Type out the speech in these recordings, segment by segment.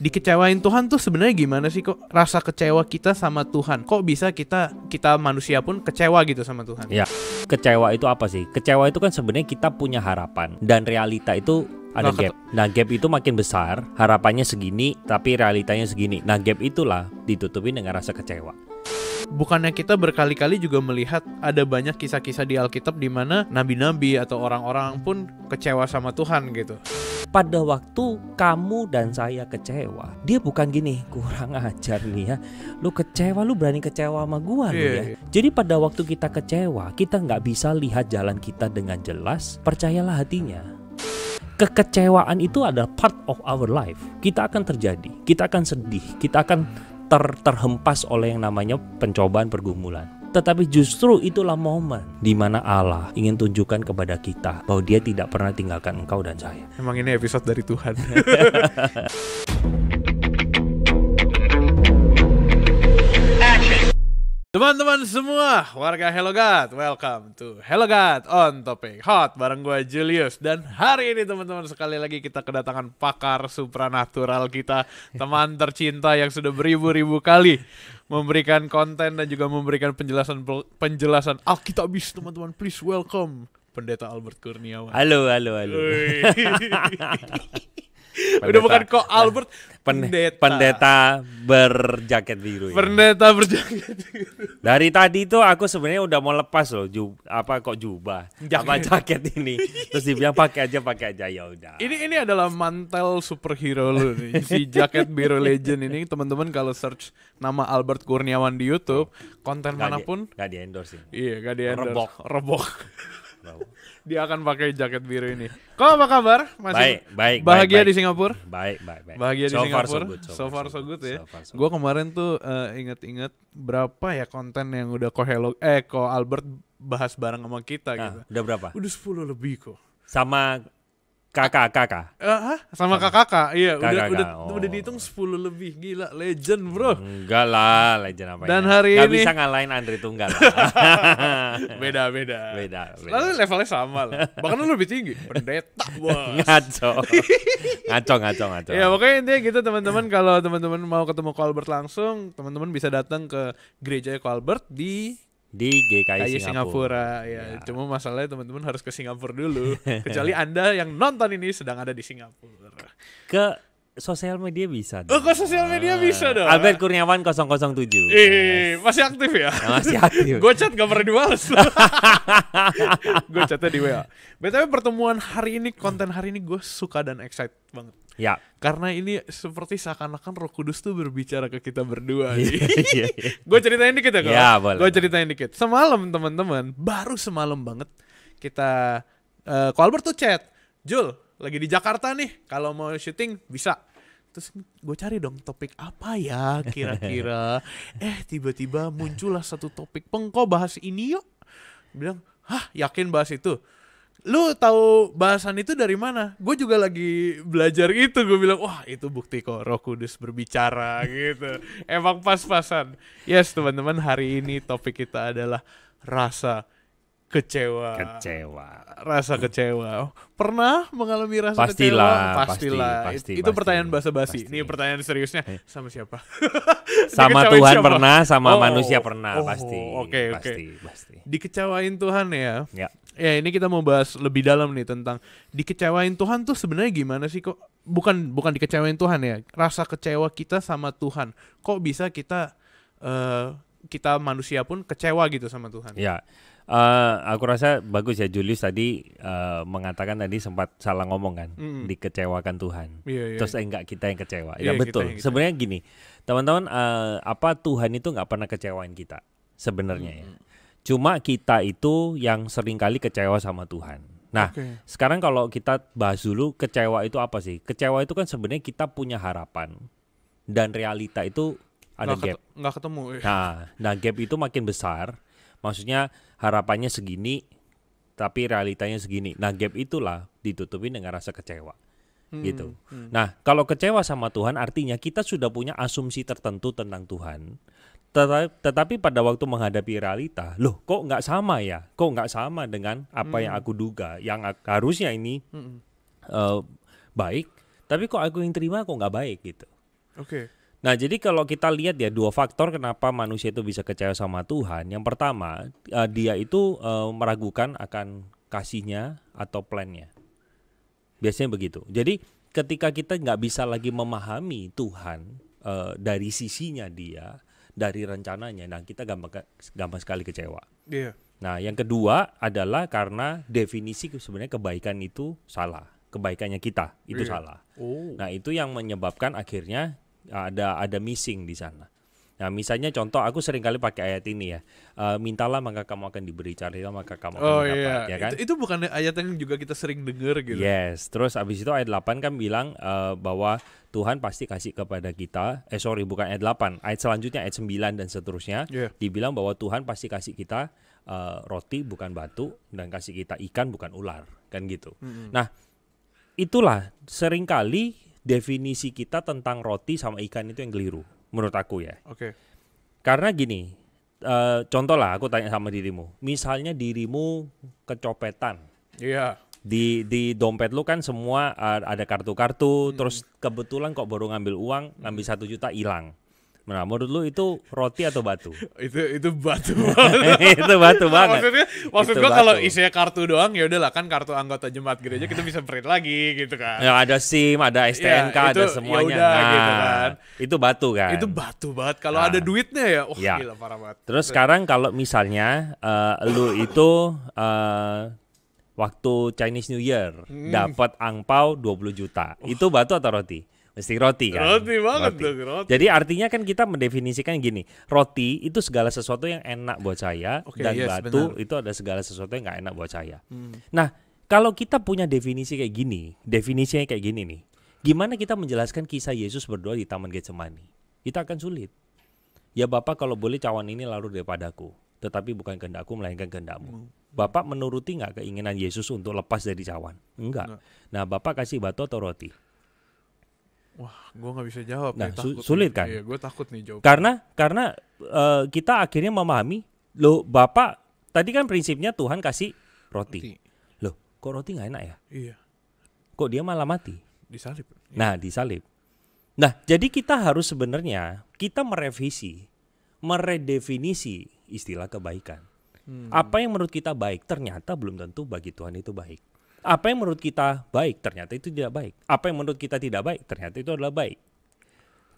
dikecewain Tuhan tuh sebenarnya gimana sih kok rasa kecewa kita sama Tuhan kok bisa kita kita manusia pun kecewa gitu sama Tuhan ya kecewa itu apa sih kecewa itu kan sebenarnya kita punya harapan dan realita itu ada nah, gap. Nah, gap itu makin besar, harapannya segini tapi realitanya segini. Nah, gap itulah ditutupi dengan rasa kecewa bukannya kita berkali-kali juga melihat ada banyak kisah-kisah di Alkitab di mana nabi-nabi atau orang-orang pun kecewa sama Tuhan gitu. Pada waktu kamu dan saya kecewa, dia bukan gini, kurang ajar nih ya. Lu kecewa, lu berani kecewa sama gua yeah, iya, ya. Yeah. Jadi pada waktu kita kecewa, kita nggak bisa lihat jalan kita dengan jelas. Percayalah hatinya, kekecewaan itu adalah part of our life. Kita akan terjadi, kita akan sedih, kita akan ter terhempas oleh yang namanya pencobaan pergumulan. Tetapi justru itulah momen di mana Allah ingin tunjukkan kepada kita bahwa Dia tidak pernah tinggalkan engkau dan saya. Emang ini episode dari Tuhan. Teman-teman semua, warga Hello God, welcome to Hello God on Topic Hot bareng gue Julius. Dan hari ini teman-teman sekali lagi kita kedatangan pakar supranatural kita, teman tercinta yang sudah beribu-ribu kali memberikan konten dan juga memberikan penjelasan penjelasan kita habis teman-teman. Please welcome Pendeta Albert Kurniawan. Halo, halo, halo. pendeta, udah bukan kok Albert eh, pendeta. pendeta berjaket biru ya. pendeta berjaket biru dari tadi tuh aku sebenarnya udah mau lepas loh jub, apa kok jubah Jangan. apa jaket ini terus dibilang pakai aja pakai aja ya udah ini ini adalah mantel superhero lu nih si jaket biru legend ini teman-teman kalau search nama Albert Kurniawan di YouTube konten gak manapun di, gak di endorse iya gak di endorse rebok rebok dia akan pakai jaket biru ini. Kok apa kabar? Masih baik, baik. Bahagia baik, di Singapura? Baik, baik, baik. Bahagia so di Singapura? so, good, so, so far so good, ya. So so good. kemarin tuh uh, inget-inget berapa ya konten yang udah ko Hello eh ko Albert bahas bareng sama kita nah, gitu. Udah berapa? Udah sepuluh lebih kok. Sama kakak kakak uh, sama kakak iya, kakak iya kaka, udah udah oh. udah dihitung 10 lebih gila legend bro enggak lah legend apa dan ya? hari Gak ini bisa ngalahin Andre Tunggal beda, beda beda beda lalu levelnya sama lah bahkan lu lebih tinggi pendeta bos ngaco ngaco ngaco ngaco ya pokoknya intinya gitu teman-teman kalau teman-teman mau ketemu Colbert langsung teman-teman bisa datang ke gereja Colbert di di GKI, Singapura. Singapura ya. ya. Cuma masalahnya teman-teman harus ke Singapura dulu. Kecuali Anda yang nonton ini sedang ada di Singapura. Ke sosial media bisa. Dong. Oh, ke sosial media bisa dong. Albert eh? Kurniawan 007. Ih, yes. masih aktif ya? masih aktif. gue chat gak pernah diwales gue chatnya di WA. BTW pertemuan hari ini, konten hari ini gue suka dan excited banget. Ya. Karena ini seperti seakan-akan Roh Kudus tuh berbicara ke kita berdua. Iya, iya, iya. gue ceritain dikit ya, Ya, Gue ceritain dikit. Semalam teman-teman, baru semalam banget kita uh, eh, Albert tuh chat, "Jul, lagi di Jakarta nih. Kalau mau syuting bisa." Terus gue cari dong topik apa ya kira-kira. eh, tiba-tiba muncullah satu topik. Pengko bahas ini yuk. Bilang, "Hah, yakin bahas itu?" lu tahu bahasan itu dari mana? Gue juga lagi belajar itu. Gue bilang, wah itu bukti kok roh kudus berbicara gitu. Emang pas-pasan. Yes teman-teman, hari ini topik kita adalah rasa kecewa. Kecewa. Rasa kecewa. Pernah mengalami rasa pastilah, kecewa? Pastilah. Pastilah. Pasti, itu pasti, pertanyaan basa-basi. Ini pertanyaan seriusnya eh. sama siapa? sama Tuhan siapa? pernah, sama oh, manusia pernah, oh, pasti. Oke, okay, oke. Okay. Pasti, pasti. Dikecewain Tuhan ya. Ya ya ini kita mau bahas lebih dalam nih tentang dikecewain Tuhan tuh sebenarnya gimana sih kok bukan bukan dikecewain Tuhan ya rasa kecewa kita sama Tuhan kok bisa kita uh, kita manusia pun kecewa gitu sama Tuhan ya uh, aku rasa bagus ya Julius tadi uh, mengatakan tadi sempat salah ngomong kan mm. dikecewakan Tuhan yeah, yeah, terus yeah. enggak kita yang kecewa yeah, ya iya, betul sebenarnya gini teman-teman uh, apa Tuhan itu nggak pernah kecewain kita sebenarnya mm. ya Cuma kita itu yang seringkali kecewa sama Tuhan. Nah, okay. sekarang kalau kita bahas dulu kecewa itu apa sih? Kecewa itu kan sebenarnya kita punya harapan dan realita itu ada nggak gap. Ketemu, nggak ketemu. Eh. Nah, nah gap itu makin besar. Maksudnya harapannya segini, tapi realitanya segini. Nah, gap itulah ditutupi dengan rasa kecewa. Hmm, gitu. Hmm. Nah, kalau kecewa sama Tuhan artinya kita sudah punya asumsi tertentu tentang Tuhan tetapi pada waktu menghadapi realita, loh kok nggak sama ya? Kok nggak sama dengan apa hmm. yang aku duga? Yang harusnya ini hmm. uh, baik, tapi kok aku yang terima kok nggak baik gitu. Oke. Okay. Nah jadi kalau kita lihat ya dua faktor kenapa manusia itu bisa kecewa sama Tuhan. Yang pertama uh, dia itu uh, meragukan akan kasihnya atau plannya. Biasanya begitu. Jadi ketika kita nggak bisa lagi memahami Tuhan uh, dari sisinya dia dari rencananya. Nah, kita gampang gampang sekali kecewa. Iya. Yeah. Nah, yang kedua adalah karena definisi sebenarnya kebaikan itu salah. Kebaikannya kita itu yeah. salah. Oh. Nah, itu yang menyebabkan akhirnya eh, ada ada missing di sana. Nah, misalnya contoh aku sering kali pakai ayat ini ya. Uh, mintalah maka kamu akan diberi, carilah maka kamu akan oh, mendapat, iya. ya kan? Itu, itu bukan ayat yang juga kita sering dengar gitu. Yes, terus abis itu ayat 8 kan bilang uh, bahwa Tuhan pasti kasih kepada kita, eh sorry bukan ayat 8, ayat selanjutnya ayat 9 dan seterusnya, yeah. dibilang bahwa Tuhan pasti kasih kita uh, roti bukan batu dan kasih kita ikan bukan ular, kan gitu. Mm -hmm. Nah, itulah seringkali definisi kita tentang roti sama ikan itu yang keliru menurut aku ya. Oke. Okay. Karena gini, uh, eh, contoh lah aku tanya sama dirimu. Misalnya dirimu kecopetan. Iya. Yeah. Di di dompet lu kan semua ada kartu-kartu, hmm. terus kebetulan kok baru ngambil uang, ngambil hmm. satu juta hilang. Nah, menurut lu itu roti atau batu? itu itu batu. itu batu nah, banget. maksudnya maksud gua kalau isinya kartu doang ya udahlah kan kartu anggota jemaat gereja nah. kita bisa print lagi gitu kan. Ya ada SIM, ada STNK, ya, itu, ada ya semuanya. Yaudah, gitu nah, gitu kan. Itu batu kan. Itu batu banget kalau nah. ada duitnya ya. Wah, oh, ya. gila parah banget. Terus sekarang kalau misalnya uh, lu itu uh, waktu Chinese New Year hmm. dapat angpau 20 juta. Oh. Itu batu atau roti? mesti roti kan roti banget roti. dong roti jadi artinya kan kita mendefinisikan gini roti itu segala sesuatu yang enak buat saya okay, dan yes, batu benar. itu ada segala sesuatu yang nggak enak buat saya hmm. nah kalau kita punya definisi kayak gini definisinya kayak gini nih gimana kita menjelaskan kisah Yesus berdoa di Taman Getsemani kita akan sulit ya Bapak kalau boleh cawan ini larut daripadaku tetapi bukan kehendakku melainkan kehendakmu. Hmm. Bapak menuruti nggak keinginan Yesus untuk lepas dari cawan? Enggak. Nah, Bapak kasih batu atau roti? Wah, gue nggak bisa jawab. Nah, ya, su sulit nih. kan? Iya, gue takut nih jawab. Karena karena uh, kita akhirnya memahami, lo bapak tadi kan prinsipnya Tuhan kasih roti. roti. Loh, kok roti nggak enak ya? Iya. Kok dia malah mati? Disalib. Iya. Nah, disalib. Nah, jadi kita harus sebenarnya kita merevisi, meredefinisi istilah kebaikan. Hmm. Apa yang menurut kita baik ternyata belum tentu bagi Tuhan itu baik. Apa yang menurut kita baik ternyata itu tidak baik. Apa yang menurut kita tidak baik ternyata itu adalah baik.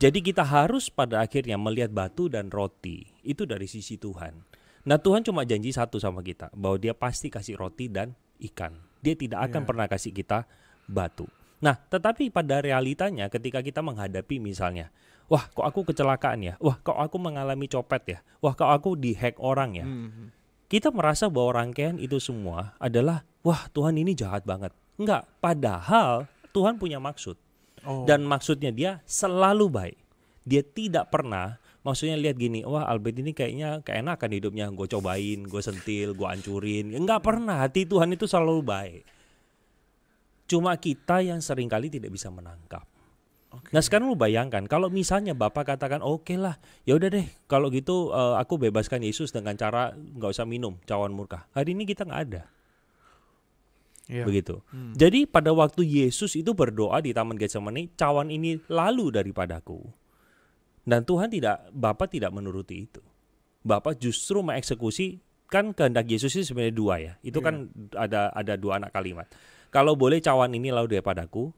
Jadi kita harus pada akhirnya melihat batu dan roti itu dari sisi Tuhan. Nah Tuhan cuma janji satu sama kita bahwa Dia pasti kasih roti dan ikan. Dia tidak akan yeah. pernah kasih kita batu. Nah tetapi pada realitanya ketika kita menghadapi misalnya, wah kok aku kecelakaan ya, wah kok aku mengalami copet ya, wah kok aku dihack orang ya. -hmm, hmm. Kita merasa bahwa rangkaian itu semua adalah wah Tuhan ini jahat banget. Enggak, padahal Tuhan punya maksud. Oh. Dan maksudnya dia selalu baik. Dia tidak pernah maksudnya lihat gini, wah Albert ini kayaknya akan hidupnya, gue cobain, gue sentil, gue ancurin. Enggak pernah, hati Tuhan itu selalu baik. Cuma kita yang seringkali tidak bisa menangkap. Okay. Nah sekarang lu bayangkan kalau misalnya bapak katakan oke okay lah ya udah deh kalau gitu uh, aku bebaskan Yesus dengan cara nggak usah minum cawan murka hari ini kita nggak ada yeah. begitu. Hmm. Jadi pada waktu Yesus itu berdoa di Taman Getsemani cawan ini lalu daripadaku dan Tuhan tidak bapak tidak menuruti itu. bapak justru mengeksekusi kan kehendak Yesus itu sebenarnya dua ya itu yeah. kan ada ada dua anak kalimat kalau boleh cawan ini lalu daripadaku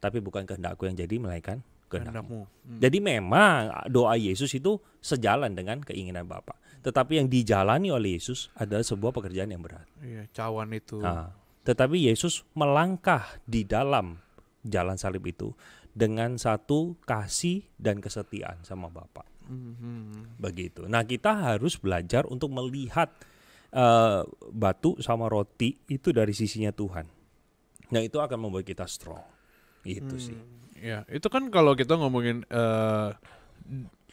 tapi bukan kehendakku yang jadi melainkan kehendakmu. Hmm. Jadi memang ah, doa Yesus itu sejalan dengan keinginan Bapa. Tetapi yang dijalani oleh Yesus adalah sebuah pekerjaan yang berat. Iya, cawan itu. Nah, tetapi Yesus melangkah di dalam jalan salib itu dengan satu kasih dan kesetiaan sama Bapa. Hmm, hmm. Begitu. Nah, kita harus belajar untuk melihat uh, batu sama roti itu dari sisinya Tuhan. Nah, itu akan membuat kita strong itu hmm. sih. Ya, itu kan kalau kita ngomongin uh,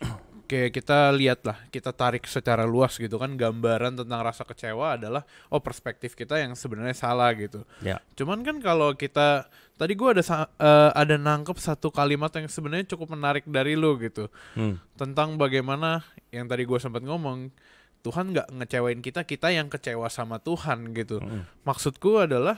kayak kita lihat lah, kita tarik secara luas gitu kan gambaran tentang rasa kecewa adalah oh perspektif kita yang sebenarnya salah gitu. Ya. Cuman kan kalau kita tadi gue ada uh, ada nangkep satu kalimat yang sebenarnya cukup menarik dari lu gitu hmm. tentang bagaimana yang tadi gue sempat ngomong Tuhan nggak ngecewain kita, kita yang kecewa sama Tuhan gitu. Hmm. Maksudku adalah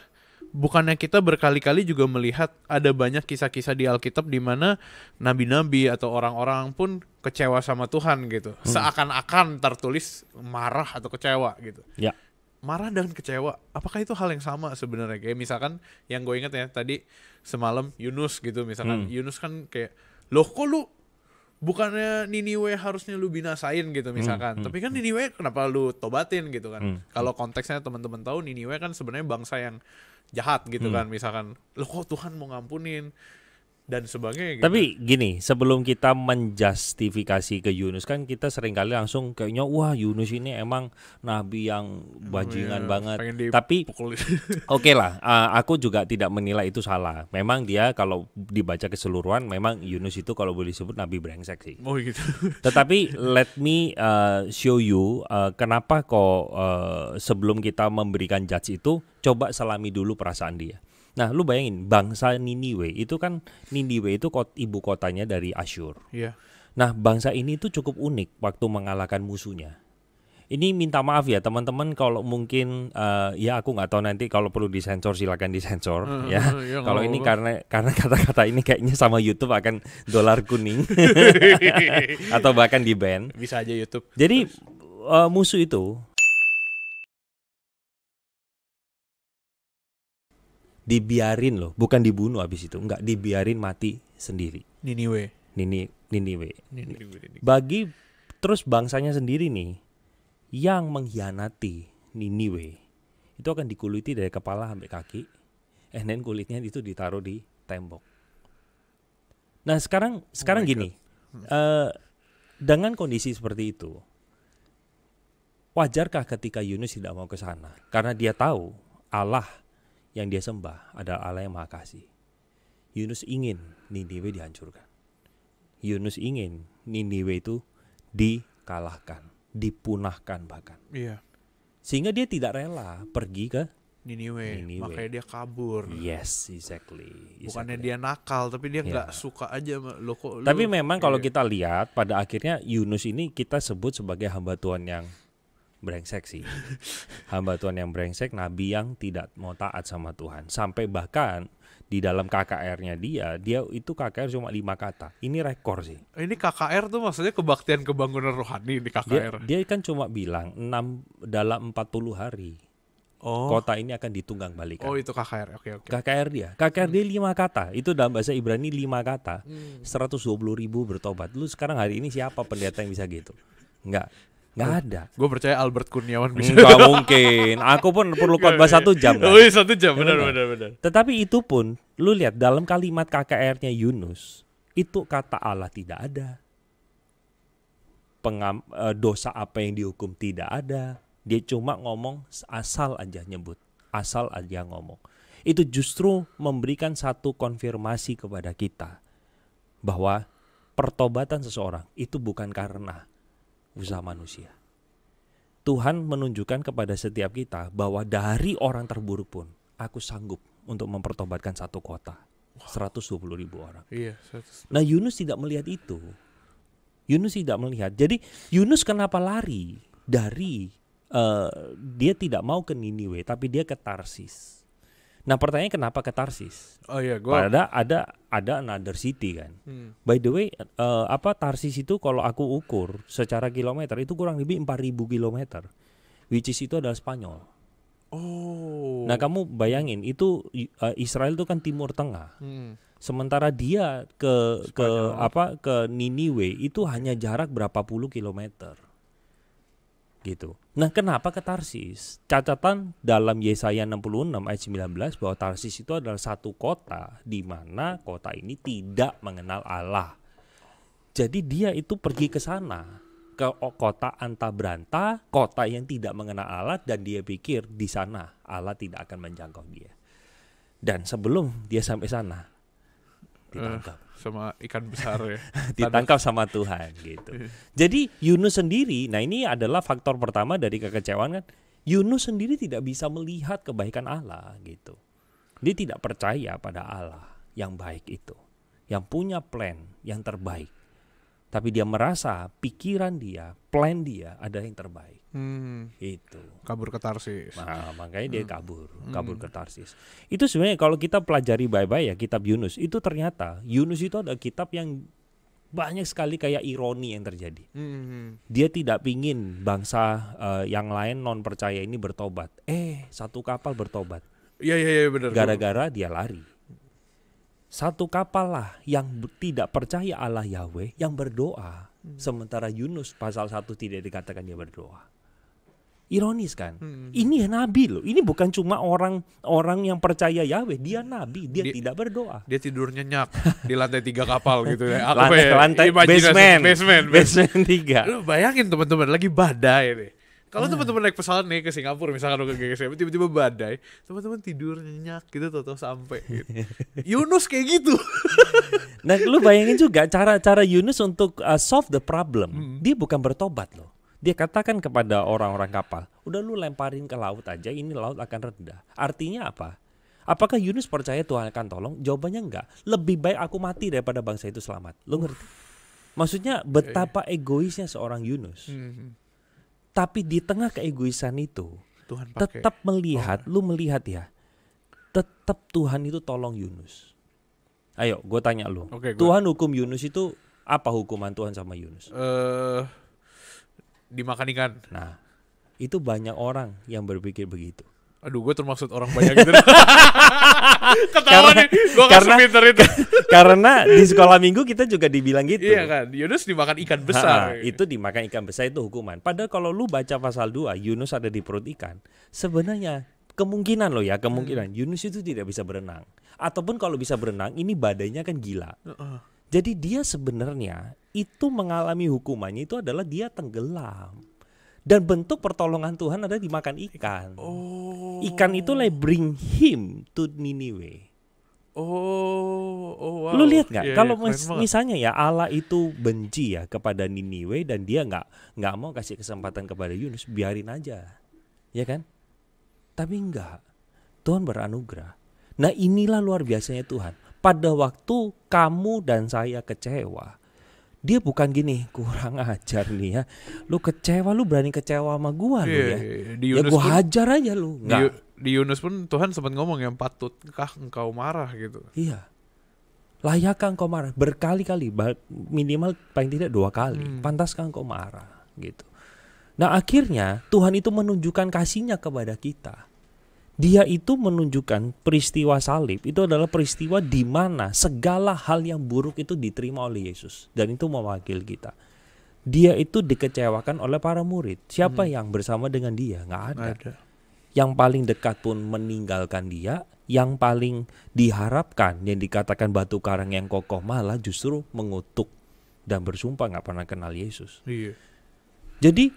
bukannya kita berkali-kali juga melihat ada banyak kisah-kisah di Alkitab di mana nabi-nabi atau orang-orang pun kecewa sama Tuhan gitu. Hmm. Seakan-akan tertulis marah atau kecewa gitu. Ya. Marah dan kecewa, apakah itu hal yang sama sebenarnya? Kayak misalkan yang gue ingat ya tadi semalam Yunus gitu misalkan hmm. Yunus kan kayak loh kok lu bukannya Niniwe harusnya lu binasain gitu misalkan. Hmm. hmm Tapi kan hmm. Niniwe kenapa lu tobatin gitu kan. Hmm. Kalau hmm. konteksnya teman-teman tahu Niniwe kan sebenarnya bangsa yang jahat gitu hmm. kan misalkan lo kok Tuhan mau ngampunin dan sebagainya. Gitu. Tapi gini, sebelum kita menjustifikasi ke Yunus kan kita seringkali langsung kayaknya wah Yunus ini emang nabi yang oh, bajingan oh, banget. Tapi oke okay lah, uh, aku juga tidak menilai itu salah. Memang dia kalau dibaca keseluruhan memang Yunus itu kalau boleh disebut nabi brengsek sih. Oh gitu. Tetapi let me uh, show you uh, kenapa kok uh, sebelum kita memberikan judge itu coba selami dulu perasaan dia. Nah, lu bayangin bangsa Niniwe itu kan Niniwe itu kot, ibu kotanya dari Asyur. Iya. Yeah. Nah, bangsa ini itu cukup unik waktu mengalahkan musuhnya. Ini minta maaf ya teman-teman kalau mungkin uh, ya aku nggak tahu nanti kalau perlu disensor silakan disensor uh, ya. ya kalau ini karena karena kata-kata ini kayaknya sama YouTube akan dolar kuning atau bahkan di ban. Bisa aja YouTube. Jadi uh, musuh itu dibiarin loh, bukan dibunuh abis itu, enggak dibiarin mati sendiri. Niniwe. Nini Niniwe. Niniwe. Bagi terus bangsanya sendiri nih yang mengkhianati Niniwe itu akan dikuliti dari kepala sampai kaki. Eh, nen kulitnya itu ditaruh di tembok. Nah, sekarang oh sekarang oh gini. Uh, dengan kondisi seperti itu, wajarkah ketika Yunus tidak mau ke sana? Karena dia tahu Allah yang dia sembah adalah Allah yang Maha Kasih. Yunus ingin Niniwe dihancurkan. Yunus ingin Niniwe itu dikalahkan, dipunahkan bahkan. Iya. Sehingga dia tidak rela pergi ke Niniwe, Niniwe. makanya dia kabur. Yes, exactly. exactly. Bukannya dia nakal, tapi dia iya. nggak yeah. suka aja lo kok. Tapi memang kalau kita lihat pada akhirnya Yunus ini kita sebut sebagai hamba Tuhan yang brengsek sih. Hamba Tuhan yang brengsek, nabi yang tidak mau taat sama Tuhan. Sampai bahkan di dalam KKR-nya dia, dia itu KKR cuma lima kata. Ini rekor sih. Ini KKR tuh maksudnya kebaktian kebangunan rohani di KKR. Dia, dia kan cuma bilang enam dalam 40 hari. Oh. Kota ini akan ditunggang balik. Oh itu KKR, oke oke. KKR dia, KKR hmm. dia lima kata. Itu dalam bahasa Ibrani lima kata. Hmm. Seratus dua puluh ribu bertobat. Lu sekarang hari ini siapa pendeta yang bisa gitu? Enggak. Gak ada. Gue percaya Albert Kurniawan bisa. Gak mungkin. Aku pun perlu khotbah satu jam. Kan? Oh iya, satu jam, benar, benar, benar. Tetapi itu pun, lu lihat dalam kalimat KKR-nya Yunus, itu kata Allah tidak ada. Pengam, e, dosa apa yang dihukum tidak ada. Dia cuma ngomong asal aja nyebut. Asal aja ngomong. Itu justru memberikan satu konfirmasi kepada kita. Bahwa pertobatan seseorang itu bukan karena usaha manusia. Tuhan menunjukkan kepada setiap kita bahwa dari orang terburuk pun aku sanggup untuk mempertobatkan satu kota. seratus dua puluh ribu orang. Iya, Nah Yunus tidak melihat itu. Yunus tidak melihat. Jadi Yunus kenapa lari dari uh, dia tidak mau ke Niniwe tapi dia ke Tarsis Nah pertanyaannya kenapa ke Tarsis? Oh iya, gua ada ada ada another city kan. Hmm. By the way, uh, apa Tarsis itu kalau aku ukur secara kilometer itu kurang lebih 4000 kilometer. Which is itu adalah Spanyol. Oh. Nah, kamu bayangin itu uh, Israel itu kan timur tengah. Hmm. Sementara dia ke Spanyol. ke apa ke Niniwe itu hanya jarak berapa puluh kilometer gitu. Nah, kenapa ke Tarsis? Catatan dalam Yesaya 66 ayat 19 bahwa Tarsis itu adalah satu kota di mana kota ini tidak mengenal Allah. Jadi dia itu pergi ke sana ke kota Antabranta, kota yang tidak mengenal Allah dan dia pikir di sana Allah tidak akan menjangkau dia. Dan sebelum dia sampai sana, ditangkap uh, sama ikan besar ya. ditangkap sama Tuhan gitu. Iya. Jadi Yunus sendiri, nah ini adalah faktor pertama dari kekecewaan kan. Yunus sendiri tidak bisa melihat kebaikan Allah gitu. Dia tidak percaya pada Allah yang baik itu, yang punya plan yang terbaik. Tapi dia merasa pikiran dia, plan dia ada yang terbaik. Hmm. Itu. Kabur ketarsis. Nah, makanya hmm. dia kabur, kabur hmm. ketarsis. Itu sebenarnya kalau kita pelajari bye bye ya kitab Yunus, itu ternyata Yunus itu ada kitab yang banyak sekali kayak ironi yang terjadi. Hmm. hmm, hmm. Dia tidak pingin bangsa uh, yang lain non percaya ini bertobat. Eh, satu kapal bertobat. Iya iya iya benar. Gara-gara dia lari. Satu kapal lah yang tidak percaya Allah Yahweh yang berdoa. Hmm. Sementara Yunus pasal 1 tidak dikatakan dia berdoa ironis kan hmm. ini ya nabi loh ini bukan cuma orang orang yang percaya Yahweh dia nabi dia, dia tidak berdoa dia tidur nyenyak di lantai tiga kapal gitu ya Aku lantai, ya, lantai basement, basement basement tiga lu bayangin teman-teman lagi badai ini kalau hmm. teman-teman naik pesawat nih ke Singapura misalkan ke GSM tiba-tiba badai, teman-teman tidur nyenyak gitu toto sampai gitu. Yunus kayak gitu. nah, lu bayangin juga cara-cara Yunus untuk uh, solve the problem. Hmm. Dia bukan bertobat loh dia katakan kepada orang-orang kapal, udah lu lemparin ke laut aja, ini laut akan reda. Artinya apa? Apakah Yunus percaya Tuhan akan tolong? Jawabannya enggak. Lebih baik aku mati daripada bangsa itu selamat. Lu ngerti? Maksudnya betapa iya, iya. egoisnya seorang Yunus. Hmm, hmm, hmm. Tapi di tengah keegoisan itu, Tuhan pakai. tetap melihat, oh. lu melihat ya, tetap Tuhan itu tolong Yunus. Ayo, gue tanya lu. Okay, gua... Tuhan hukum Yunus itu apa hukuman Tuhan sama Yunus? Uh, dimakan ikan. Nah, itu banyak orang yang berpikir begitu. Aduh, gue termasuk orang banyak gitu. Ketawa karena, nih, gue karena, itu. karena di sekolah minggu kita juga dibilang gitu. Iya kan, Yunus dimakan ikan besar. -ha itu dimakan ikan besar itu hukuman. Padahal kalau lu baca pasal 2, Yunus ada di perut ikan. Sebenarnya kemungkinan loh ya, kemungkinan hmm. Yunus itu tidak bisa berenang. Ataupun kalau bisa berenang, ini badannya kan gila. Uh -uh jadi dia sebenarnya itu mengalami hukumannya itu adalah dia tenggelam. Dan bentuk pertolongan Tuhan ada dimakan ikan. Oh. Ikan like bring him to Niniwe. Oh, oh wow. Lu lihat nggak? Yeah, Kalau yeah, iya, misalnya ya Allah itu benci ya kepada Niniwe dan dia nggak nggak mau kasih kesempatan kepada Yunus, biarin aja, ya kan? Tapi enggak. Tuhan beranugerah. Nah inilah luar biasanya Tuhan pada waktu kamu dan saya kecewa, dia bukan gini kurang ajar nih ya lu kecewa lu berani kecewa sama gua yeah, ya iya, iya. di ya Yunus ya gua pun, hajar aja lu di, di Yunus pun Tuhan sempat ngomong yang patutkah engkau marah gitu iya layakkah engkau marah berkali-kali minimal paling tidak dua kali hmm. pantaskah engkau marah gitu nah akhirnya Tuhan itu menunjukkan kasihnya kepada kita dia itu menunjukkan peristiwa salib itu adalah peristiwa di mana segala hal yang buruk itu diterima oleh Yesus dan itu mewakili kita. Dia itu dikecewakan oleh para murid. Siapa hmm. yang bersama dengan dia? Nggak ada. ada. Yang paling dekat pun meninggalkan dia, yang paling diharapkan yang dikatakan batu karang yang kokoh malah justru mengutuk dan bersumpah nggak pernah kenal Yesus. Iya. Jadi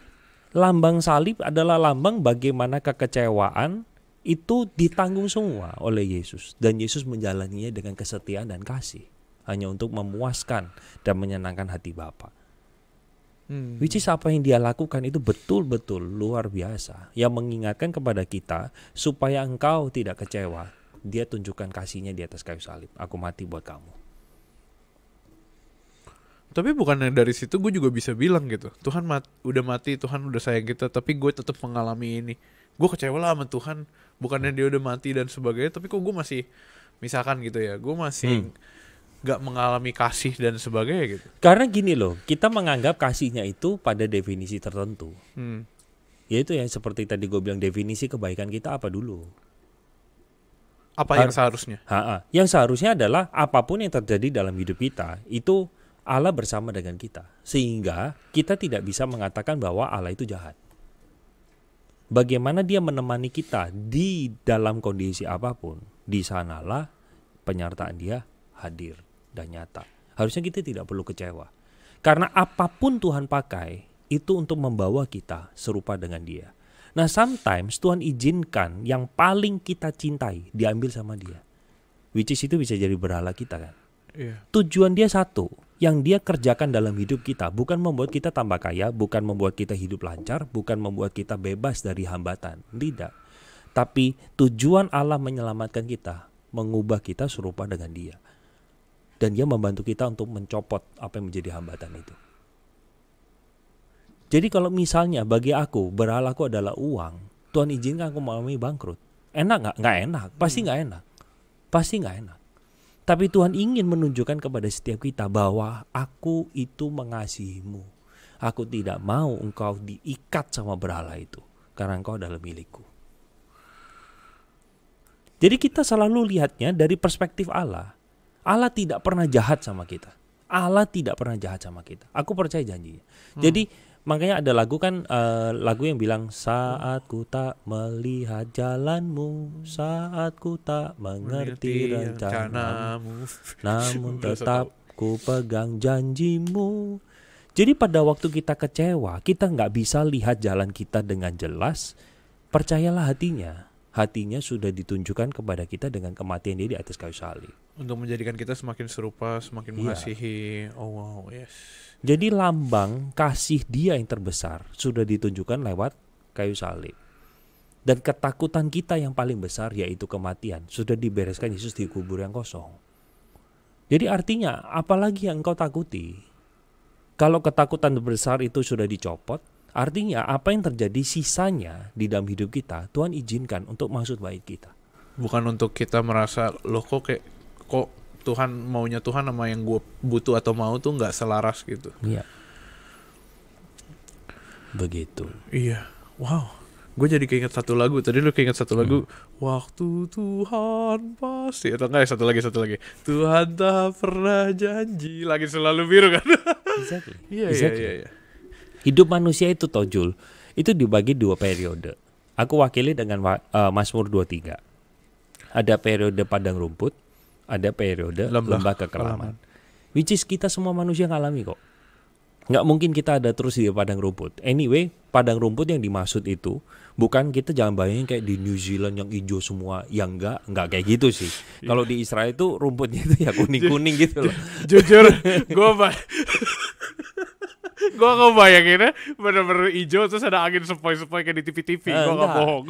lambang salib adalah lambang bagaimana kekecewaan itu ditanggung semua oleh Yesus dan Yesus menjalaninya dengan kesetiaan dan kasih hanya untuk memuaskan dan menyenangkan hati Bapa. Hmm. Which is apa yang dia lakukan itu betul-betul luar biasa yang mengingatkan kepada kita supaya engkau tidak kecewa. Dia tunjukkan kasihnya di atas kayu salib. Aku mati buat kamu. Tapi bukannya dari situ gue juga bisa bilang gitu. Tuhan mat udah mati, Tuhan udah sayang kita, tapi gue tetap mengalami ini gue kecewa lah sama Tuhan bukannya dia udah mati dan sebagainya tapi kok gue masih misalkan gitu ya gue masih hmm. nggak hmm. mengalami kasih dan sebagainya gitu karena gini loh kita menganggap kasihnya itu pada definisi tertentu hmm. yaitu yang seperti tadi gue bilang definisi kebaikan kita apa dulu apa yang seharusnya ha -ha. yang seharusnya adalah apapun yang terjadi dalam hidup kita itu Allah bersama dengan kita sehingga kita tidak bisa mengatakan bahwa Allah itu jahat bagaimana dia menemani kita di dalam kondisi apapun di sanalah penyertaan dia hadir dan nyata harusnya kita tidak perlu kecewa karena apapun Tuhan pakai itu untuk membawa kita serupa dengan dia nah sometimes Tuhan izinkan yang paling kita cintai diambil sama dia which is itu bisa jadi berhala kita kan yeah. tujuan dia satu yang dia kerjakan dalam hidup kita bukan membuat kita tambah kaya, bukan membuat kita hidup lancar, bukan membuat kita bebas dari hambatan. Tidak. Tapi tujuan Allah menyelamatkan kita, mengubah kita serupa dengan dia. Dan dia membantu kita untuk mencopot apa yang menjadi hambatan itu. Jadi kalau misalnya bagi aku beralaku adalah uang, Tuhan izinkan aku mengalami bangkrut. Enak nggak? Nggak enak. Pasti nggak enak. Pasti nggak enak. Tapi Tuhan ingin menunjukkan kepada setiap kita bahwa aku itu mengasihimu. Aku tidak mau engkau diikat sama berhala itu karena engkau adalah milikku. Jadi kita selalu lihatnya dari perspektif Allah. Allah tidak pernah jahat sama kita. Allah tidak pernah jahat sama kita. Aku percaya janjinya. Hmm. Jadi makanya ada lagu kan uh, lagu yang bilang saat ku tak melihat jalanmu saat ku tak mengerti, rencanamu namun tetap ku pegang janjimu jadi pada waktu kita kecewa kita nggak bisa lihat jalan kita dengan jelas percayalah hatinya hatinya sudah ditunjukkan kepada kita dengan kematian dia di atas kayu salib. Untuk menjadikan kita semakin serupa, semakin iya. mengasihi. Oh wow, yes. Jadi lambang kasih dia yang terbesar sudah ditunjukkan lewat kayu salib. Dan ketakutan kita yang paling besar yaitu kematian sudah dibereskan Yesus di kubur yang kosong. Jadi artinya apalagi yang engkau takuti? Kalau ketakutan besar itu sudah dicopot, Artinya apa yang terjadi sisanya di dalam hidup kita Tuhan izinkan untuk maksud baik kita. Bukan untuk kita merasa loh kok kayak kok Tuhan maunya Tuhan sama yang gue butuh atau mau tuh nggak selaras gitu. Iya. Begitu. Iya. Wow gue jadi keinget satu lagu tadi lu keinget satu lagu hmm. waktu Tuhan pasti atau enggak ya satu lagi satu lagi Tuhan tak pernah janji lagi selalu biru kan iya iya iya, iya. Hidup manusia itu tojul. Itu dibagi dua periode. Aku wakili dengan uh, Mazmur 23. Ada periode padang rumput, ada periode lembah, lembah kekelaman. Which is kita semua manusia ngalami kok. Nggak mungkin kita ada terus di padang rumput. Anyway, padang rumput yang dimaksud itu bukan kita jangan bayangin kayak di New Zealand yang hijau semua, yang enggak enggak kayak gitu sih. Iya. Kalau di Israel itu rumputnya itu ya kuning-kuning gitu loh. Jujur, gue gua ya, bener-bener hijau terus ada angin sepoi-sepoi kayak di TV-TV. Uh, eh, gua nggak bohong.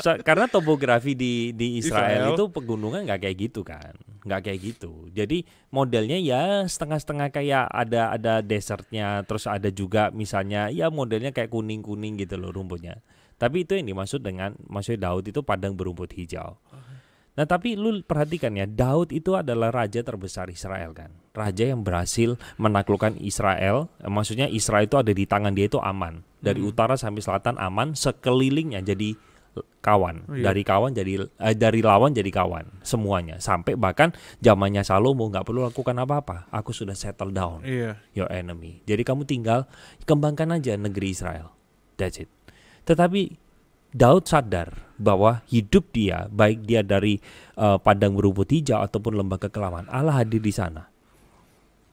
So, karena topografi di di Israel, Israel. itu pegunungan nggak kayak gitu kan, nggak kayak gitu. Jadi modelnya ya setengah-setengah kayak ada ada desertnya, terus ada juga misalnya ya modelnya kayak kuning-kuning gitu loh rumputnya. Tapi itu yang dimaksud dengan maksudnya Daud itu padang berumput hijau. Uh Nah tapi lu perhatikan ya Daud itu adalah raja terbesar Israel kan Raja yang berhasil menaklukkan Israel eh, Maksudnya Israel itu ada di tangan dia itu aman Dari hmm. utara sampai selatan aman Sekelilingnya jadi kawan oh, iya. dari kawan jadi eh, dari lawan jadi kawan semuanya sampai bahkan zamannya Salomo nggak perlu lakukan apa-apa aku sudah settle down iya. your enemy jadi kamu tinggal kembangkan aja negeri Israel that's it tetapi Daud sadar bahwa hidup dia, baik dia dari uh, padang berumput hijau ataupun lembah kekelaman, Allah hadir di sana.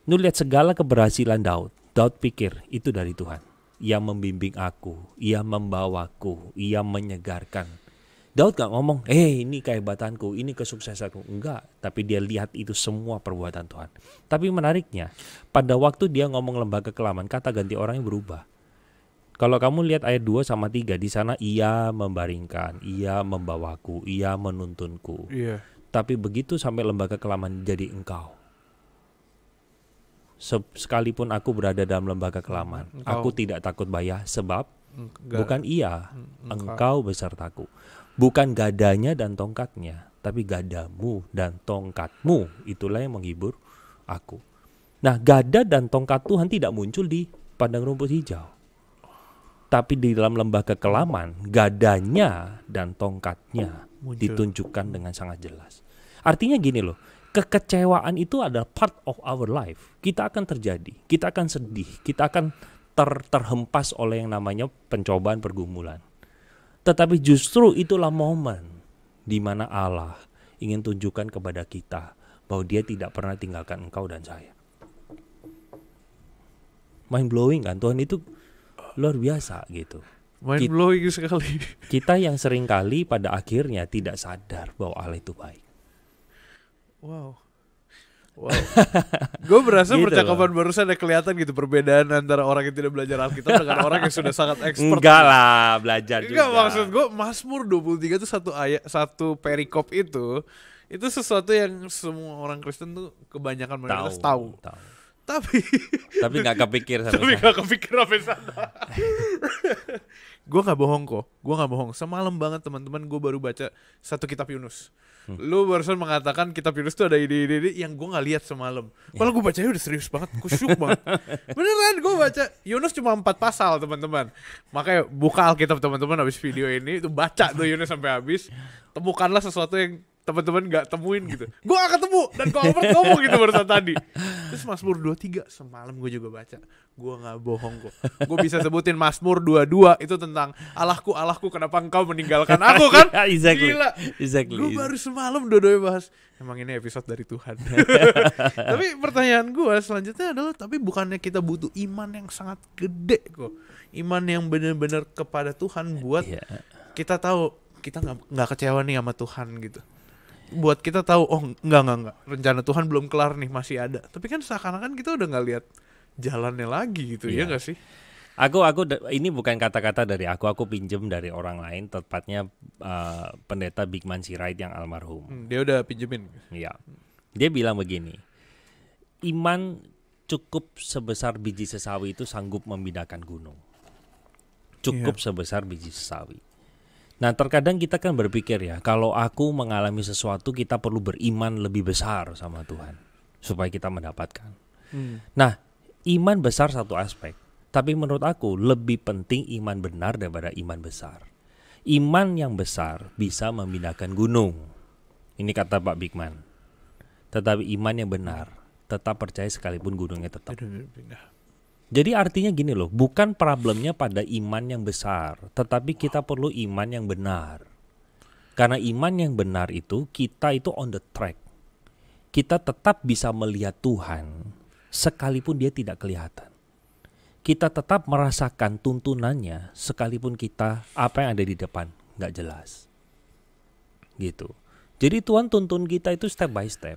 Nuh lihat segala keberhasilan Daud. Daud pikir itu dari Tuhan. Ia membimbing aku, ia membawaku, ia menyegarkan. Daud gak ngomong, eh ini kehebatanku, ini kesuksesanku. Enggak, tapi dia lihat itu semua perbuatan Tuhan. Tapi menariknya, pada waktu dia ngomong lembah kekelaman, kata ganti orangnya berubah. Kalau kamu lihat ayat 2 sama 3 di sana ia membaringkan, ia membawaku, ia menuntunku. Iya. Tapi begitu sampai lembaga kelaman jadi engkau. sekalipun aku berada dalam lembaga kelaman, engkau. aku tidak takut bahaya sebab Enggak. bukan ia, engkau. engkau besertaku. Bukan gadanya dan tongkatnya, tapi gadamu dan tongkatmu itulah yang menghibur aku. Nah, gada dan tongkat Tuhan tidak muncul di padang rumput hijau tapi di dalam lembah kekelaman, gadanya dan tongkatnya oh, Muncul. ditunjukkan dengan sangat jelas. Artinya gini loh, kekecewaan itu adalah part of our life. Kita akan terjadi, kita akan sedih, kita akan ter terhempas oleh yang namanya pencobaan pergumulan. Tetapi justru itulah momen di mana Allah ingin tunjukkan kepada kita bahwa dia tidak pernah tinggalkan engkau dan saya. Mind blowing kan Tuhan itu luar biasa gitu main kita, sekali kita yang sering kali pada akhirnya tidak sadar bahwa Allah itu baik wow Wow. gue berasa gitu percakapan loh. barusan ada kelihatan gitu perbedaan antara orang yang tidak belajar Alkitab dengan orang yang sudah sangat expert. Enggak lah, belajar Enggak, juga. maksud gue Mazmur 23 itu satu ayat satu perikop itu itu sesuatu yang semua orang Kristen tuh kebanyakan mereka tahu. tahu. tahu tapi tapi nggak kepikir sama tapi nggak kepikir apa sana gue nggak bohong kok gue nggak bohong semalam banget teman-teman gue baru baca satu kitab Yunus hmm. lu barusan mengatakan kitab Yunus tuh ada ide-ide yang gue nggak lihat semalam kalau gue bacanya udah serius banget kusyuk banget beneran gue baca Yunus cuma empat pasal teman-teman makanya buka Alkitab teman-teman abis video ini itu baca tuh Yunus sampai habis temukanlah sesuatu yang teman-teman nggak temuin gitu gue gak ketemu dan kalo Albert ngomong gitu barusan tadi terus Mazmur 23 semalam gue juga baca gue nggak bohong kok gue bisa sebutin Mazmur 22 itu tentang Allahku Allahku kenapa engkau meninggalkan aku kan exactly. gila exactly. gue baru semalam dua-duanya bahas emang ini episode dari Tuhan tapi pertanyaan gue selanjutnya adalah tapi bukannya kita butuh iman yang sangat gede kok iman yang benar-benar kepada Tuhan buat yeah. kita tahu kita nggak nggak kecewa nih sama Tuhan gitu buat kita tahu oh enggak enggak enggak rencana Tuhan belum kelar nih masih ada tapi kan seakan-akan kita udah nggak lihat jalannya lagi gitu ya iya. ya enggak sih aku aku ini bukan kata-kata dari aku aku pinjem dari orang lain tepatnya uh, pendeta Bigman Sirait yang almarhum hmm, dia udah pinjemin iya dia bilang begini iman cukup sebesar biji sesawi itu sanggup memindahkan gunung cukup yeah. sebesar biji sesawi Nah, terkadang kita kan berpikir ya, kalau aku mengalami sesuatu kita perlu beriman lebih besar sama Tuhan supaya kita mendapatkan. Hmm. Nah, iman besar satu aspek, tapi menurut aku lebih penting iman benar daripada iman besar. Iman yang besar bisa memindahkan gunung. Ini kata Pak Bigman. Tetapi iman yang benar tetap percaya sekalipun gunungnya tetap pindah. Jadi artinya gini loh, bukan problemnya pada iman yang besar, tetapi kita perlu iman yang benar. Karena iman yang benar itu kita itu on the track. Kita tetap bisa melihat Tuhan sekalipun dia tidak kelihatan. Kita tetap merasakan tuntunannya sekalipun kita apa yang ada di depan nggak jelas. Gitu. Jadi Tuhan tuntun kita itu step by step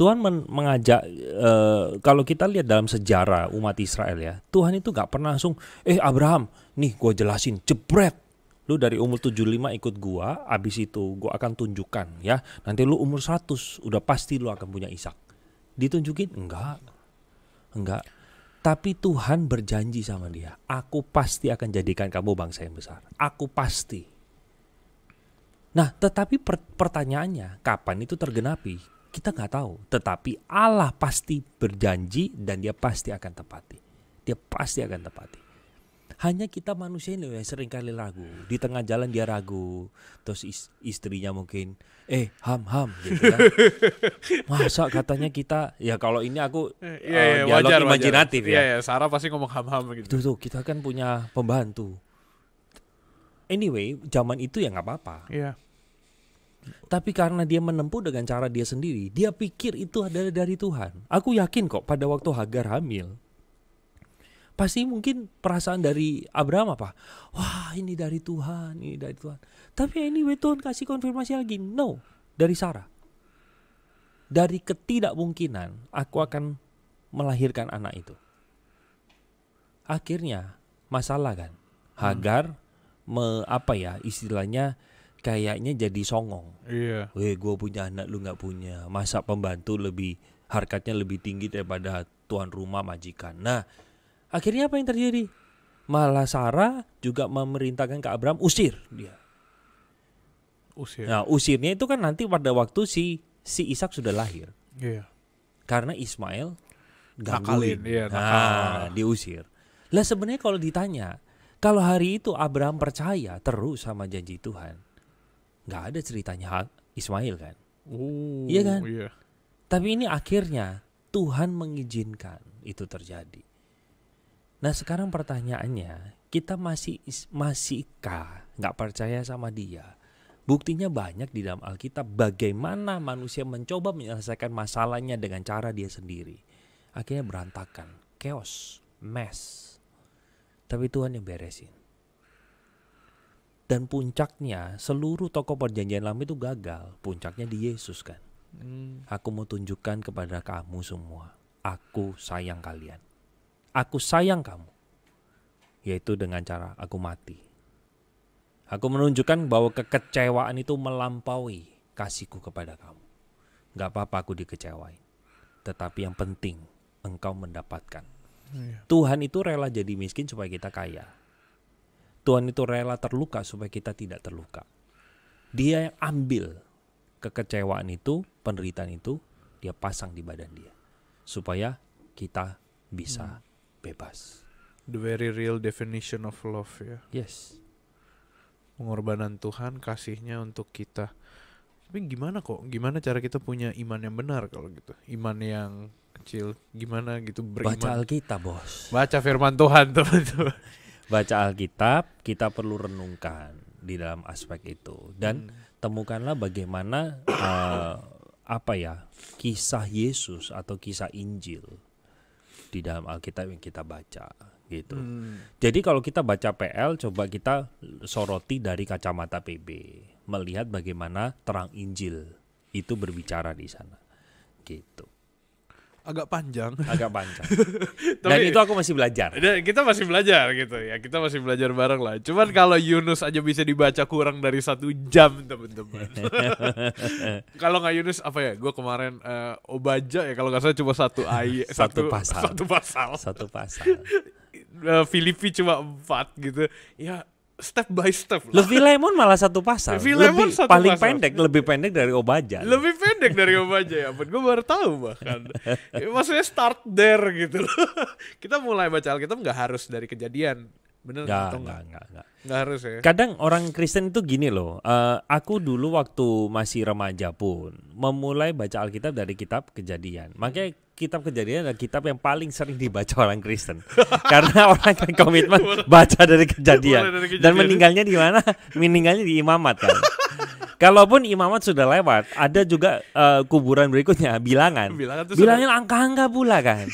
Tuhan men mengajak e, kalau kita lihat dalam sejarah umat Israel ya, Tuhan itu nggak pernah langsung eh Abraham, nih gue jelasin, jebret. Lu dari umur 75 ikut gua, abis itu gua akan tunjukkan ya. Nanti lu umur 100 udah pasti lu akan punya Ishak. Ditunjukin enggak. Enggak. Tapi Tuhan berjanji sama dia, aku pasti akan jadikan kamu bangsa yang besar. Aku pasti. Nah, tetapi pertanyaannya, kapan itu tergenapi? Kita nggak tahu, tetapi Allah pasti berjanji dan dia pasti akan tepati. Dia pasti akan tepati. Hanya kita manusia ini yang sering kali ragu. Di tengah jalan dia ragu. Terus istrinya mungkin, eh ham ham gitu kan. Masa katanya kita, ya kalau ini aku yeah, uh, eh, yeah, iya, dialog wajar, imajinatif wajar. ya. Iya, iya, Sarah pasti ngomong ham ham gitu. Tuh, tuh kita kan punya pembantu. Anyway, zaman itu ya nggak apa-apa. Yeah. Tapi karena dia menempuh dengan cara dia sendiri, dia pikir itu adalah dari Tuhan. Aku yakin kok pada waktu Hagar hamil, pasti mungkin perasaan dari Abraham apa? Wah ini dari Tuhan, ini dari Tuhan. Tapi anyway Tuhan kasih konfirmasi lagi, no, dari Sarah. Dari ketidakmungkinan aku akan melahirkan anak itu. Akhirnya masalah kan, hmm. Hagar hmm. me, apa ya istilahnya kayaknya jadi songong. Iya. Weh, gue punya anak lu nggak punya. Masa pembantu lebih harkatnya lebih tinggi daripada tuan rumah majikan. Nah, akhirnya apa yang terjadi? Malah Sarah juga memerintahkan ke Abraham usir dia. Usir. Nah, usirnya itu kan nanti pada waktu si si Ishak sudah lahir. Iya. Karena Ismail gangguin. iya, Nah, diusir. Lah sebenarnya kalau ditanya, kalau hari itu Abraham percaya terus sama janji Tuhan, nggak ada ceritanya Ismail kan Ooh, iya kan yeah. tapi ini akhirnya Tuhan mengizinkan itu terjadi nah sekarang pertanyaannya kita masih masihkah nggak percaya sama dia buktinya banyak di dalam Alkitab bagaimana manusia mencoba menyelesaikan masalahnya dengan cara dia sendiri akhirnya berantakan chaos mess tapi Tuhan yang beresin dan puncaknya seluruh tokoh perjanjian lama itu gagal. Puncaknya di Yesus kan. Hmm. Aku mau tunjukkan kepada kamu semua. Aku sayang kalian. Aku sayang kamu. Yaitu dengan cara aku mati. Aku menunjukkan bahwa kekecewaan itu melampaui kasihku kepada kamu. Gak apa-apa aku dikecewain. Tetapi yang penting engkau mendapatkan. Iya. Tuhan itu rela jadi miskin supaya kita kaya Tuhan itu rela terluka supaya kita tidak terluka. Dia yang ambil kekecewaan itu, penderitaan itu, dia pasang di badan dia supaya kita bisa hmm. bebas. The very real definition of love ya. Yes. Pengorbanan Tuhan kasihnya untuk kita. Tapi gimana kok? Gimana cara kita punya iman yang benar kalau gitu? Iman yang kecil gimana gitu beriman. Baca Alkitab, Bos. Baca firman Tuhan, teman-teman baca Alkitab kita perlu renungkan di dalam aspek itu dan hmm. temukanlah bagaimana uh, apa ya kisah Yesus atau kisah Injil di dalam Alkitab yang kita baca gitu. Hmm. Jadi kalau kita baca PL coba kita soroti dari kacamata PB, melihat bagaimana terang Injil itu berbicara di sana. Gitu agak panjang. Agak panjang. Dan Tapi, itu aku masih belajar. Kita masih belajar gitu ya. Kita masih belajar bareng lah. Cuman kalau Yunus aja bisa dibaca kurang dari satu jam teman-teman. kalau nggak Yunus apa ya? Gue kemarin uh, Obaja ya kalau nggak salah cuma satu ayat. satu, satu pasal. Satu pasal. Satu pasal. Eh, Filipi cuma empat gitu. Ya step by step. Lah. Levi Lemon malah satu pasal. Levi Lemon lebih, satu paling pasal. pendek, lebih pendek dari Obaja. Lebih pendek dari Obaja ya, ampun gue baru tahu bahkan. Maksudnya start there gitu loh. Kita mulai baca Alkitab nggak harus dari kejadian. Bener gak, atau enggak? Enggak, enggak, enggak. harus ya. Kadang orang Kristen itu gini loh. Uh, aku dulu waktu masih remaja pun memulai baca Alkitab dari kitab kejadian. Makanya kitab kejadian adalah kitab yang paling sering dibaca orang Kristen karena orang yang komitmen baca dari kejadian, dan meninggalnya di mana meninggalnya di imamat kan Kalaupun imamat sudah lewat, ada juga uh, kuburan berikutnya bilangan. Bilangan, bilangan sudah... angka-angka pula kan.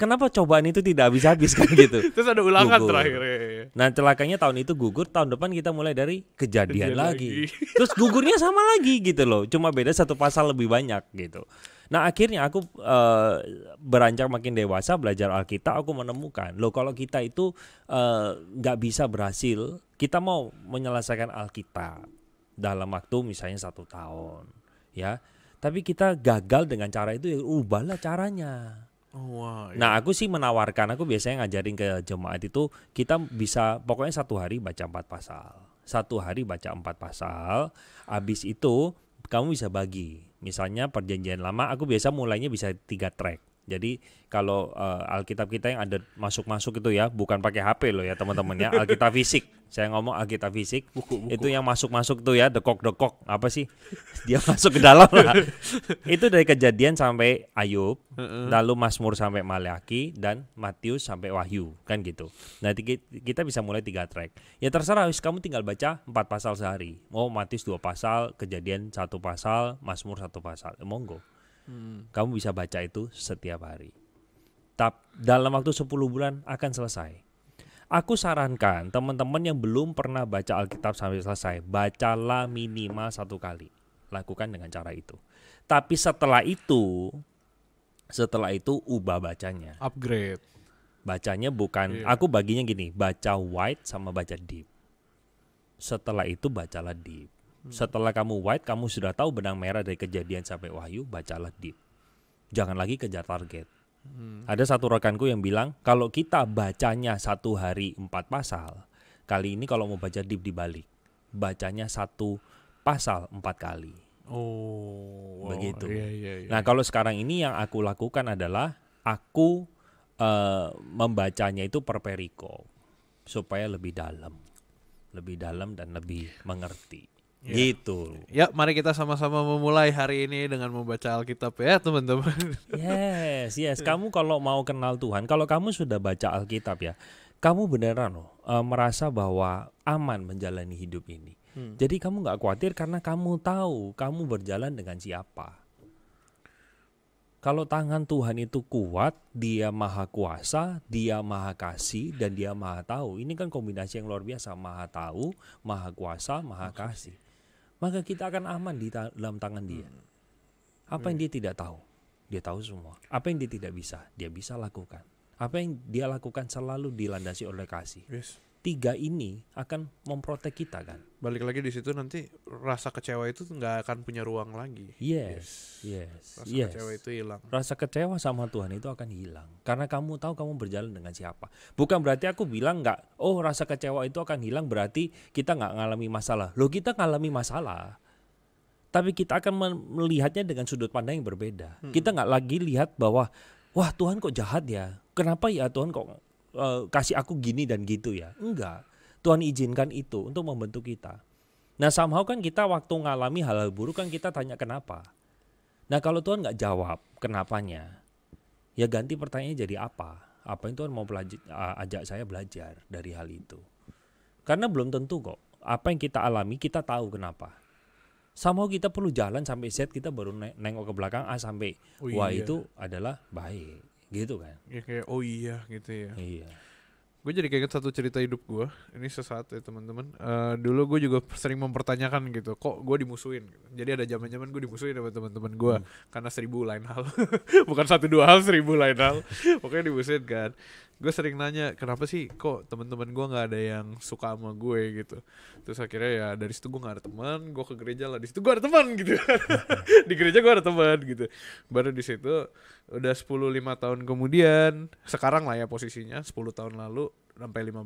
Kenapa cobaan itu tidak habis-habis kan gitu? Terus ada ulangan gugur. terakhir. Iya, iya. Nah celakanya tahun itu gugur, tahun depan kita mulai dari kejadian, kejadian lagi. lagi. Terus gugurnya sama lagi gitu loh, cuma beda satu pasal lebih banyak gitu. Nah akhirnya aku uh, beranjak makin dewasa belajar Alkitab, aku menemukan loh kalau kita itu eh, nggak uh, bisa berhasil, kita mau menyelesaikan Alkitab dalam waktu misalnya satu tahun, ya. Tapi kita gagal dengan cara itu, ya ubahlah caranya. Oh, wow, iya. Nah aku sih menawarkan, aku biasanya ngajarin ke jemaat itu kita bisa pokoknya satu hari baca empat pasal, satu hari baca empat pasal, abis itu kamu bisa bagi Misalnya perjanjian lama aku biasa mulainya bisa tiga track. Jadi kalau uh, Alkitab kita yang ada masuk-masuk itu ya, bukan pakai HP loh ya teman-teman ya, Alkitab fisik. Saya ngomong Alkitab fisik, buku, buku. itu yang masuk-masuk tuh ya, dekok-dekok apa sih? Dia masuk ke dalam lah. itu dari kejadian sampai Ayub, uh-uh. lalu Masmur sampai Maleaki dan Matius sampai Wahyu kan gitu. Nah kita bisa mulai tiga track. Ya terserah, kamu tinggal baca empat pasal sehari. Mau oh, Matius dua pasal, kejadian satu pasal, Masmur satu pasal, monggo. Kamu bisa baca itu setiap hari. Tap dalam waktu 10 bulan akan selesai. Aku sarankan teman-teman yang belum pernah baca Alkitab sampai selesai, bacalah minimal satu kali. Lakukan dengan cara itu. Tapi setelah itu, setelah itu ubah bacanya. Upgrade. Bacanya bukan, yeah. aku baginya gini, baca wide sama baca deep. Setelah itu bacalah deep Hmm. Setelah kamu white kamu sudah tahu benang merah dari kejadian sampai wahyu, bacalah deep. Jangan lagi kejar target. Hmm. Ada satu rekanku yang bilang, kalau kita bacanya satu hari empat pasal, kali ini kalau mau baca deep dibalik, bacanya satu pasal empat kali. Oh, begitu. Iya, iya, iya. Nah, kalau sekarang ini yang aku lakukan adalah aku uh, membacanya itu per perikop supaya lebih dalam, lebih dalam dan lebih mengerti. Ya. Gitu. Ya, mari kita sama-sama memulai hari ini dengan membaca Alkitab ya, teman-teman. Yes, yes. Kamu kalau mau kenal Tuhan, kalau kamu sudah baca Alkitab ya, kamu beneran loh uh, merasa bahwa aman menjalani hidup ini. Hmm. Jadi kamu nggak khawatir karena kamu tahu kamu berjalan dengan siapa. Kalau tangan Tuhan itu kuat, Dia maha kuasa, Dia maha kasih, dan Dia maha tahu. Ini kan kombinasi yang luar biasa: maha tahu, maha kuasa, maha kasih maka kita akan aman di ta dalam tangan dia. Hmm. Apa yang hmm. dia tidak tahu, dia tahu semua. Apa yang dia tidak bisa, dia bisa lakukan. Apa yang dia lakukan selalu dilandasi oleh kasih. Yes tiga ini akan memprotek kita kan. Balik lagi di situ nanti rasa kecewa itu nggak akan punya ruang lagi. Yes, yes, yes. Rasa yes. kecewa itu hilang. Rasa kecewa sama Tuhan itu akan hilang karena kamu tahu kamu berjalan dengan siapa. Bukan berarti aku bilang nggak. Oh rasa kecewa itu akan hilang berarti kita nggak ngalami masalah. Lo kita ngalami masalah. Tapi kita akan melihatnya dengan sudut pandang yang berbeda. Hmm. Kita nggak lagi lihat bahwa wah Tuhan kok jahat ya. Kenapa ya Tuhan kok Eh, kasih aku gini dan gitu ya. Enggak. Tuhan izinkan itu untuk membentuk kita. Nah somehow kan kita waktu ngalami hal-hal buruk kan kita tanya kenapa. Nah kalau Tuhan nggak jawab kenapanya, ya ganti pertanyaannya jadi apa? Apa yang Tuhan mau belajar, eh, ajak saya belajar dari hal itu? Karena belum tentu kok apa yang kita alami kita tahu kenapa. Somehow kita perlu jalan sampai set kita baru nengok ke belakang A sampai oh, iya. wah itu adalah baik gitu kan ya kayak oh iya gitu ya iya gue jadi kayak satu cerita hidup gue ini sesaat ya teman-teman uh, dulu gue juga sering mempertanyakan gitu kok gue dimusuin gitu. jadi ada zaman-zaman gue dimusuhin sama teman-teman gue hmm. karena seribu lain hal bukan satu dua hal seribu lain hal pokoknya dimusuhin kan gue sering nanya kenapa sih kok teman-teman gue nggak ada yang suka sama gue gitu terus akhirnya ya dari situ gue nggak ada teman gue ke gereja lah di situ gue ada teman gitu di gereja gue ada teman gitu baru di situ udah sepuluh lima tahun kemudian sekarang lah ya posisinya 10 tahun lalu sampai 15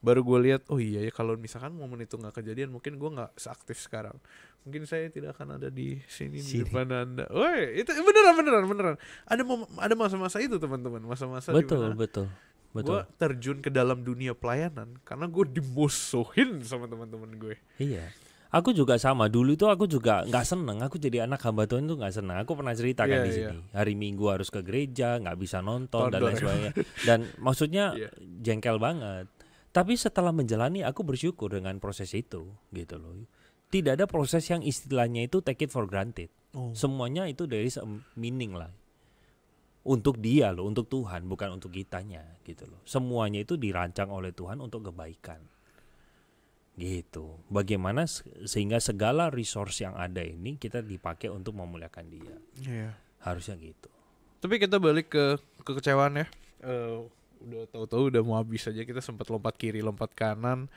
baru gue lihat oh iya ya kalau misalkan momen itu nggak kejadian mungkin gue nggak seaktif sekarang mungkin saya tidak akan ada di sini, sini. di depan anda, woi itu beneran beneran beneran ada mom, ada masa-masa itu teman-teman masa-masa betul dimana betul Betul. Gue terjun ke dalam dunia pelayanan karena gue dimusuhin sama teman-teman gue. Iya aku juga sama dulu itu. aku juga nggak seneng aku jadi anak hamba Tuhan itu nggak seneng aku pernah cerita yeah, di iya. sini yeah. hari Minggu harus ke gereja nggak bisa nonton Tondor. dan lain sebagainya dan maksudnya yeah. jengkel banget tapi setelah menjalani aku bersyukur dengan proses itu gitu loh tidak ada proses yang istilahnya itu take it for granted oh. semuanya itu dari meaning lah untuk dia loh untuk Tuhan bukan untuk kitanya gitu loh semuanya itu dirancang oleh Tuhan untuk kebaikan Gitu. Bagaimana sehingga segala resource yang ada ini kita dipakai untuk memuliakan dia. Iya. Harusnya gitu. Tapi kita balik ke kekecewaan ya. Uh, udah tahu-tahu udah mau habis aja kita sempat lompat kiri lompat kanan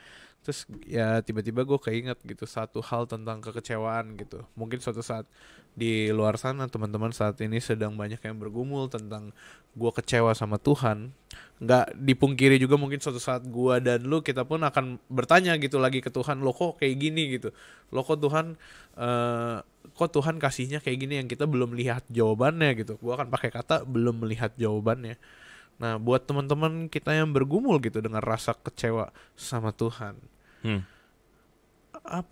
terus ya tiba-tiba gue keinget gitu satu hal tentang kekecewaan gitu mungkin suatu saat di luar sana teman-teman saat ini sedang banyak yang bergumul tentang gue kecewa sama Tuhan nggak dipungkiri juga mungkin suatu saat gue dan lu kita pun akan bertanya gitu lagi ke Tuhan lo kok kayak gini gitu lo kok Tuhan uh, kok Tuhan kasihnya kayak gini yang kita belum lihat jawabannya gitu gue akan pakai kata belum melihat jawabannya Nah, buat teman-teman kita yang bergumul gitu dengan rasa kecewa sama Tuhan, hmm. ap,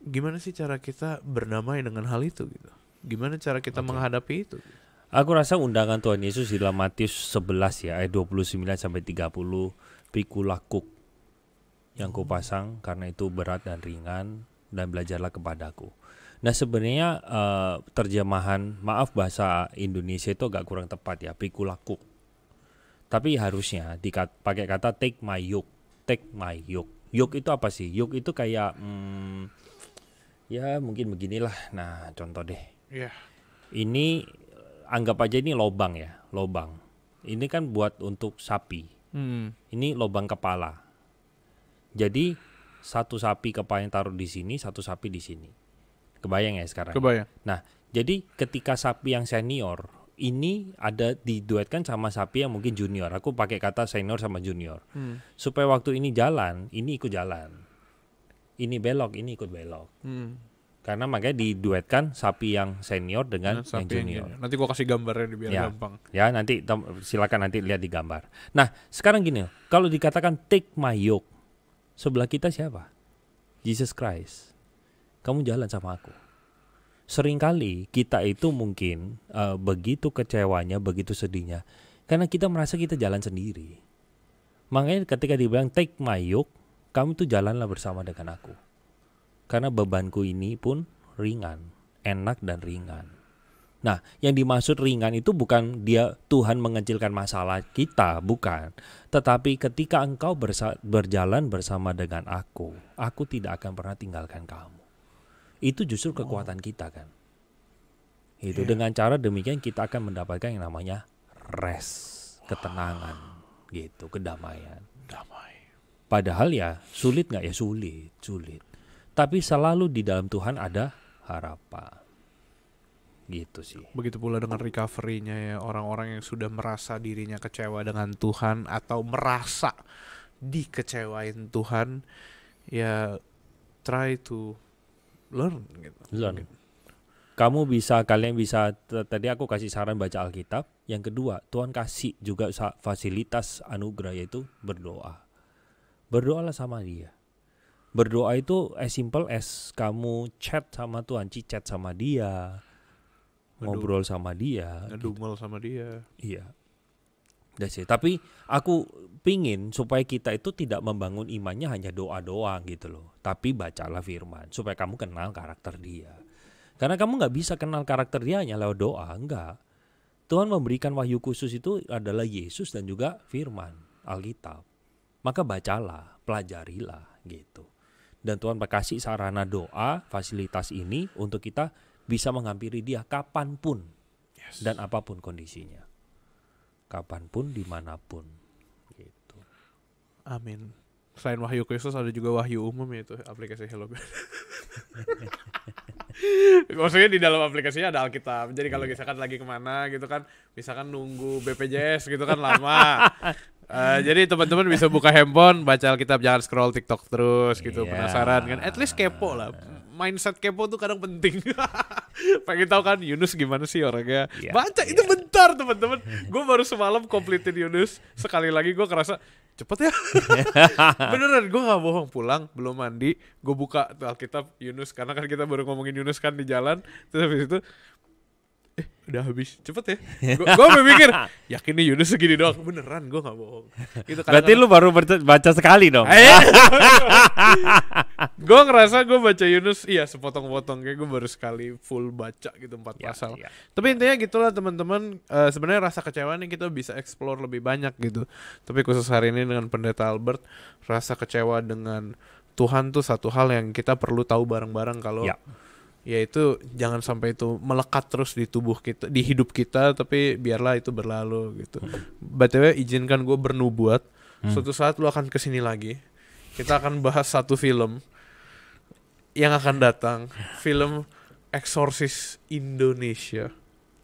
gimana sih cara kita berdamai dengan hal itu gitu? Gimana cara kita okay. menghadapi itu? Aku rasa undangan Tuhan Yesus di dalam Matius 11 ya ayat 29 sampai 30 puluh lakuk yang pasang karena itu berat dan ringan dan belajarlah kepadaku. Nah sebenarnya uh, terjemahan maaf bahasa Indonesia itu agak kurang tepat ya piku lakuk. Tapi harusnya dikat pakai kata take my yoke, take my yoke. Yoke itu apa sih? Yoke itu kayak hmm, ya mungkin beginilah. Nah, contoh deh. Yeah. Ini anggap aja ini lobang ya, lobang. Ini kan buat untuk sapi. Hmm. Ini lobang kepala. Jadi satu sapi kepala yang taruh di sini, satu sapi di sini. Kebayang ya sekarang? Kebayang. Nah, jadi ketika sapi yang senior ini ada diduetkan sama sapi yang mungkin junior. Aku pakai kata senior sama junior. Hmm. Supaya waktu ini jalan, ini ikut jalan. Ini belok, ini ikut belok. Hmm. Karena makanya diduetkan sapi yang senior dengan nah, yang junior. Yang nanti gua kasih gambarnya biar ya. gampang. Ya, nanti silakan nanti lihat di gambar. Nah, sekarang gini, kalau dikatakan take my yoke, sebelah kita siapa? Jesus Christ. Kamu jalan sama aku seringkali kita itu mungkin uh, begitu kecewanya, begitu sedihnya karena kita merasa kita jalan sendiri. Makanya ketika dibilang take my yoke, kamu tuh jalanlah bersama dengan aku. Karena bebanku ini pun ringan, enak dan ringan. Nah, yang dimaksud ringan itu bukan dia Tuhan mengecilkan masalah kita, bukan. Tetapi ketika engkau berjalan bersama dengan aku, aku tidak akan pernah tinggalkan kamu itu justru oh. kekuatan kita kan itu yeah. dengan cara demikian kita akan mendapatkan yang namanya rest ketenangan wow. gitu kedamaian damai padahal ya sulit nggak ya sulit sulit tapi selalu di dalam Tuhan ada harapan gitu sih. Begitu pula dengan recovery-nya ya orang-orang yang sudah merasa dirinya kecewa dengan Tuhan atau merasa dikecewain Tuhan ya try to learn gitu. Learn. Kamu bisa, kalian bisa. Tadi aku kasih saran baca Alkitab. Yang kedua, Tuhan kasih juga fasilitas anugerah yaitu berdoa. Berdoalah sama Dia. Berdoa itu as simple as kamu chat sama Tuhan, cicat sama Dia, ngobrol sama Dia, ngedumel gitu. sama Dia. Iya, Ya sih, tapi aku pingin supaya kita itu tidak membangun imannya hanya doa-doa gitu loh. Tapi bacalah firman supaya kamu kenal karakter dia. Karena kamu nggak bisa kenal karakter dia hanya lewat doa, enggak. Tuhan memberikan wahyu khusus itu adalah Yesus dan juga firman, Alkitab. Maka bacalah, pelajarilah gitu. Dan Tuhan kasih sarana doa, fasilitas ini untuk kita bisa menghampiri dia kapanpun yes. dan apapun kondisinya kapanpun dimanapun gitu amin selain Wahyu Kristus ada juga Wahyu umum yaitu aplikasi Hello God maksudnya di dalam aplikasinya ada Alkitab jadi kalau iya. misalkan lagi kemana gitu kan misalkan nunggu BPJS gitu kan lama Uh, jadi teman-teman bisa buka handphone, baca Alkitab, jangan scroll TikTok terus gitu, yeah. penasaran kan. At least kepo lah mindset kepo tuh kadang penting. Pengen tahu kan Yunus gimana sih orangnya. Yeah, Baca yeah. itu iya. bentar teman-teman. gue baru semalam komplitin Yunus sekali lagi gue kerasa cepet ya. Beneran gue gak bohong pulang belum mandi gue buka Alkitab Yunus karena kan kita baru ngomongin Yunus kan di jalan terus habis itu udah habis cepet ya gue mikir yakin nih Yunus segini doang beneran gue gak bohong gitu, berarti lu baru baca sekali dong eh, iya. gue ngerasa gue baca Yunus iya sepotong-potong kayak gue baru sekali full baca gitu empat ya, pasal iya. tapi intinya gitulah teman-teman uh, sebenarnya rasa kecewa nih kita bisa explore lebih banyak gitu tapi khusus hari ini dengan pendeta Albert rasa kecewa dengan Tuhan tuh satu hal yang kita perlu tahu bareng-bareng kalau ya ya itu jangan sampai itu melekat terus di tubuh kita di hidup kita tapi biarlah itu berlalu gitu hmm. btw izinkan gue bernubuat hmm. suatu saat lo akan kesini lagi kita akan bahas satu film yang akan datang film Exorcist Indonesia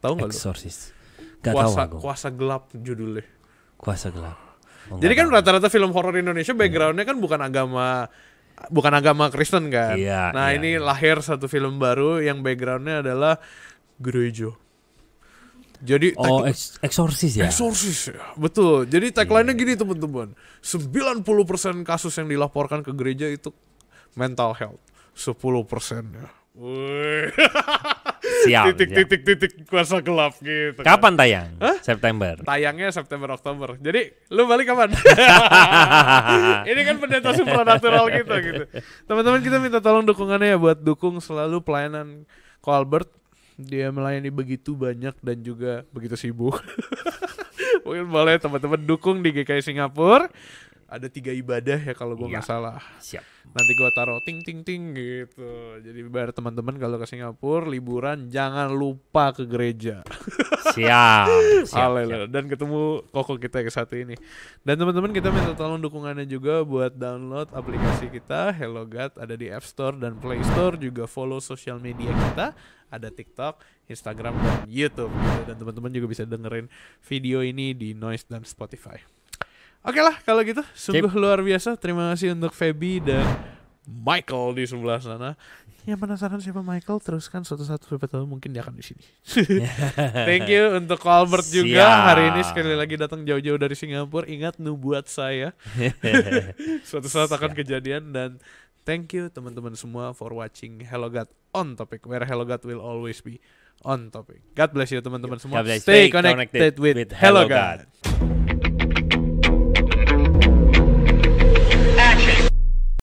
tahu nggak lo Exorcist gak kuasa tahu kuasa gelap judulnya kuasa gelap Oh, Jadi kan rata-rata film horor Indonesia backgroundnya kan bukan agama bukan agama Kristen kan. Iya, nah iya, ini iya. lahir satu film baru yang backgroundnya adalah Gereja. Jadi Oh, eksorsis ya. Eksorsis ya. Betul. Jadi tagline-nya iya. gini teman-teman. 90% kasus yang dilaporkan ke gereja itu mental health. 10% ya. Siap. Titik-titik ya. titik kuasa gelap gitu. Kan. Kapan kan. tayang? Huh? September. Tayangnya September Oktober. Jadi lu balik kapan? Ini kan pendeta supernatural kita gitu. Teman-teman kita minta tolong dukungannya ya buat dukung selalu pelayanan Colbert. Dia melayani begitu banyak dan juga begitu sibuk. Mungkin boleh teman-teman dukung di GKI Singapura ada tiga ibadah ya kalau gue iya. nggak ya. salah. Siap. Nanti gue taruh ting ting ting gitu. Jadi biar teman-teman kalau ke Singapura liburan jangan lupa ke gereja. Siap. siap, Dan ketemu koko kita ke satu ini. Dan teman-teman kita minta tolong dukungannya juga buat download aplikasi kita Hello God ada di App Store dan Play Store juga follow sosial media kita ada TikTok, Instagram dan YouTube dan teman-teman juga bisa dengerin video ini di Noise dan Spotify. Oke okay lah kalau gitu sungguh Cip. luar biasa. Terima kasih untuk Feby dan Michael di sebelah sana. Yang penasaran siapa Michael terus kan suatu saat siapa tahu mungkin dia akan di sini. Thank you untuk Albert Siap. juga hari ini sekali lagi datang jauh-jauh dari Singapura. Ingat nubuat saya. suatu saat akan Siap. kejadian dan thank you teman-teman semua for watching Hello God on topic where Hello God will always be on topic. God bless you teman-teman semua. Stay, connected, with, with Hello God. God.